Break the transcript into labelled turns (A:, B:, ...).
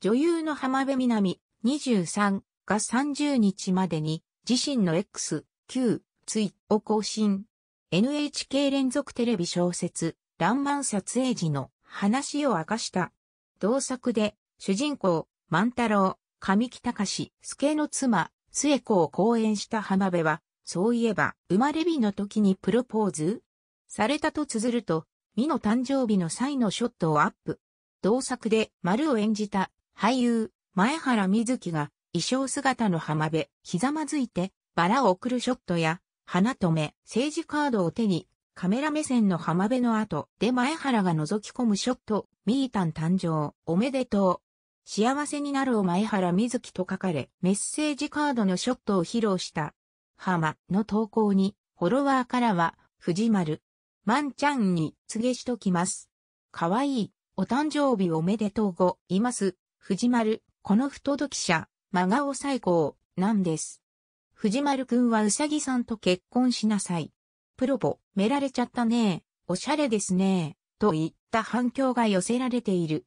A: 女優の浜辺美波23が30日までに自身の X、Q、ツイを更新。NHK 連続テレビ小説、ランマン撮影時の話を明かした。同作で、主人公、万太郎、上木隆、助の妻、末子を講演した浜辺は、そういえば、生まれ日の時にプロポーズされたと綴ると、美の誕生日の際のショットをアップ。同作で丸を演じた俳優、前原瑞希が、衣装姿の浜辺、ひざまずいて、バラを送るショットや、花止め、政治カードを手に、カメラ目線の浜辺の後で前原が覗き込むショット、ミータン誕生、おめでとう。幸せになるを前原瑞希と書かれ、メッセージカードのショットを披露した。浜の投稿に、フォロワーからは、藤丸、万ちゃんに告げしときます。かわいい、お誕生日おめでとうご、います。藤丸、この不届き者、真顔最高、なんです。藤丸くんはうさぎさんと結婚しなさい。プロボ、められちゃったねおしゃれですねといった反響が寄せられている。